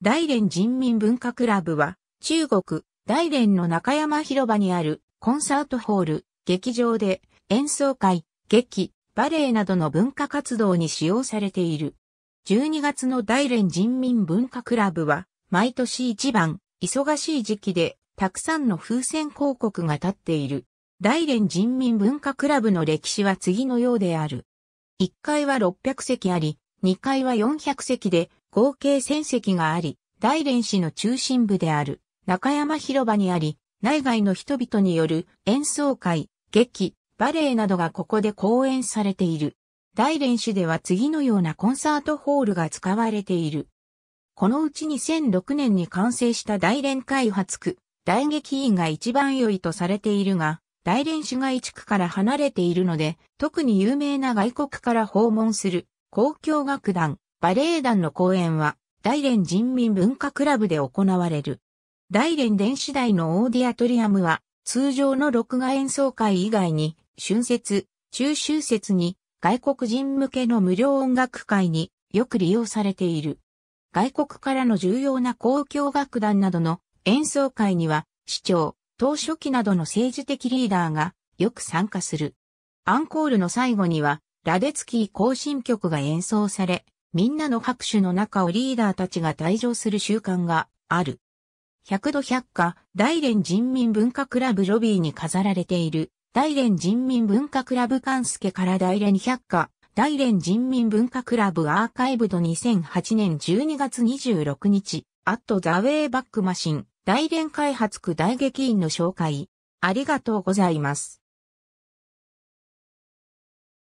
大連人民文化クラブは、中国、大連の中山広場にあるコンサートホール、劇場で演奏会、劇、バレエなどの文化活動に使用されている。12月の大連人民文化クラブは、毎年一番忙しい時期で、たくさんの風船広告が立っている。大連人民文化クラブの歴史は次のようである。1階は600席あり、2階は400席で、合計戦績があり、大連市の中心部である中山広場にあり、内外の人々による演奏会、劇、バレエなどがここで公演されている。大連市では次のようなコンサートホールが使われている。このうち2006年に完成した大連開発区、大劇院が一番良いとされているが、大連市街地区から離れているので、特に有名な外国から訪問する、公共楽団、バレエ団の公演は、大連人民文化クラブで行われる。大連電子台のオーディアトリアムは、通常の録画演奏会以外に、春節、中秋節に、外国人向けの無料音楽会によく利用されている。外国からの重要な公共楽団などの演奏会には、市長、当初期などの政治的リーダーがよく参加する。アンコールの最後には、ラデツキー行進曲が演奏され、みんなの拍手の中をリーダーたちが退場する習慣がある。百度百科、大連人民文化クラブロビーに飾られている、大連人民文化クラブ関助から大連百科、大連人民文化クラブアーカイブド2008年12月26日、アットザウェイバックマシン、大連開発区大劇院の紹介。ありがとうございます。